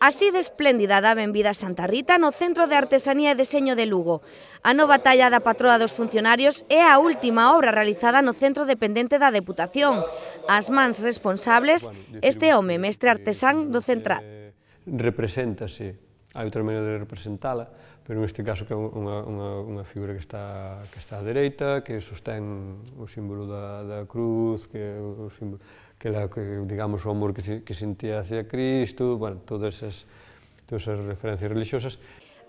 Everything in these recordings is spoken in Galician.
Así de espléndida daba en vida Santa Rita no Centro de Artesanía e Deseño de Lugo. A nova talla da patroa dos funcionarios é a última obra realizada no centro dependente da Deputación. As mans responsables, este home, mestre artesán eh, do Central. Represéntase, hai outra maneira de representala, pero neste caso que é unha, unha, unha figura que está, que está á dereita, que sostén o símbolo da, da cruz, que é o símbolo que, la, que digamos, o amor que, que sentía hacia Cristo, bueno, todas esas, todas esas referencias religiosas.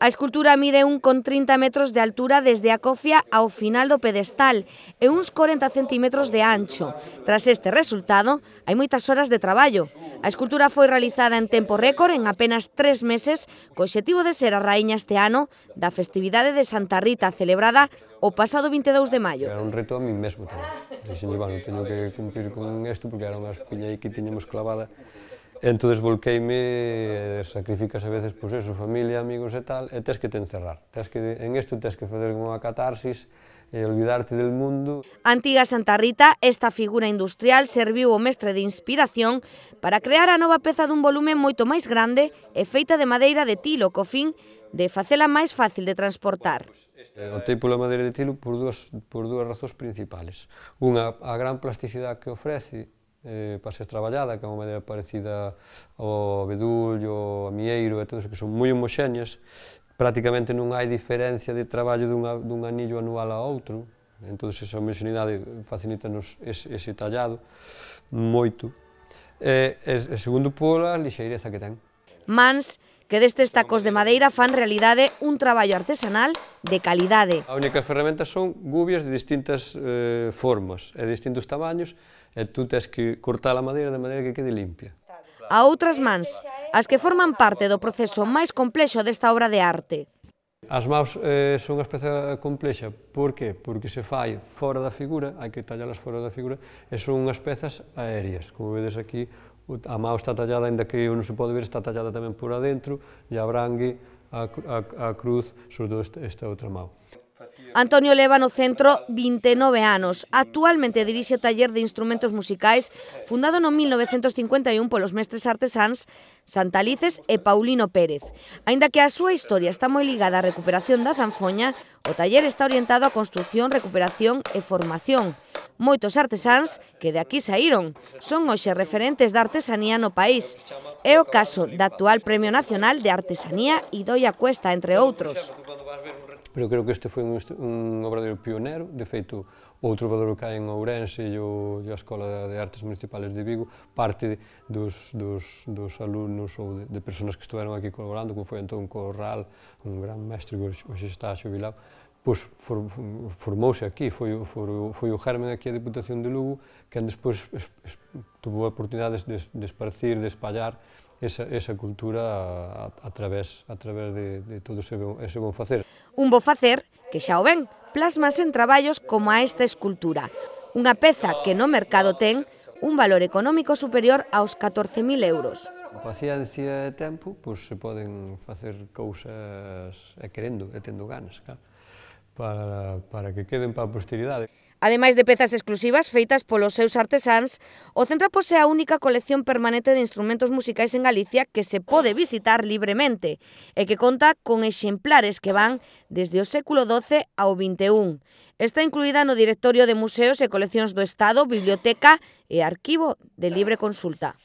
A escultura mide con 30 metros de altura desde a cofia ao final do pedestal e uns 40 centímetros de ancho. Tras este resultado, hai moitas horas de traballo. A escultura foi realizada en tempo récord en apenas tres meses co xetivo de ser a raíña este ano da festividade de Santa Rita celebrada o pasado 22 de maio. Era un reto a mí mesmo tamén. Dixen, bueno, teño que cumplir con isto porque era unha espilla que tiñamos clavada Entón volqueime eh, sacrificas a veces, pois pues, eso, familia, amigos e tal, e tes que te encerrar. Tes que, en isto tes que fazer unha catarsis, e olvidarte del mundo. Antiga Santa Rita, esta figura industrial serviu o mestre de inspiración para crear a nova peza dun volumen moito máis grande e feita de madeira de tilo co fin de facela máis fácil de transportar. Pois, o tipo de madeira de tilo por dúas, por dúas razóns principales. Unha, a gran plasticidade que ofrece eh, para ser traballada, que é unha madeira parecida ao abedullo, ao mieiro e todo eso, que son moi homoxéneas, prácticamente non hai diferencia de traballo dunha, dun anillo anual a outro, entón esa homoxenidade facilitanos ese, ese tallado moito. E, e, e segundo, pola lixeireza que ten. Mans que destes tacos de madeira fan realidade un traballo artesanal de calidade. A única ferramenta son gubias de distintas eh, formas e distintos tamaños e tú tens que cortar a madeira de maneira que quede limpia. A outras mans, as que forman parte do proceso máis complexo desta obra de arte. As maus eh, son unha especie complexa, por que? Porque se fai fora da figura, hai que tallalas fora da figura, e son unhas pezas aéreas, como vedes aquí, a mão está tallada, ainda que eu non se pode ver, está tallada tamén por adentro, e a brangue, a, a, a cruz, sobre todo esta, esta outra mão. Antonio leva no centro 29 anos. Actualmente dirixe o taller de instrumentos musicais fundado no 1951 polos mestres artesáns Santalices e Paulino Pérez. Aínda que a súa historia está moi ligada á recuperación da zanfoña, o taller está orientado á construción, recuperación e formación. Moitos artesáns que de aquí saíron son hoxe referentes da artesanía no país. É o caso da actual Premio Nacional de Artesanía Idoia Cuesta, entre outros pero creo que este foi un, un obradoiro pioneiro, de feito, outro obradoiro que hai en Ourense e, o, e a Escola de Artes Municipales de Vigo, parte de, dos, dos, dos alumnos ou de, de personas que estuveron aquí colaborando, como foi entón Corral, un gran mestre que hoxe está xubilado, pois for, formouse aquí, foi, for, foi o germen aquí a Diputación de Lugo, que despois es, es, tuvo oportunidades de, de esparcir, de espallar esa, esa cultura a, a través, a través de, de todo ese, ese bon facer. Un bo facer que xa o ven, plasmas en traballos como a esta escultura, unha peza que no mercado ten un valor económico superior aos 14.000 euros. Con paciencia e tempo, pois se poden facer cousas e querendo, e tendo ganas, claro para, para que queden para a posteridade. Ademais de pezas exclusivas feitas polos seus artesáns, o centro posee a única colección permanente de instrumentos musicais en Galicia que se pode visitar libremente e que conta con exemplares que van desde o século XII ao XXI. Está incluída no Directorio de Museos e Coleccións do Estado, Biblioteca e Arquivo de Libre Consulta.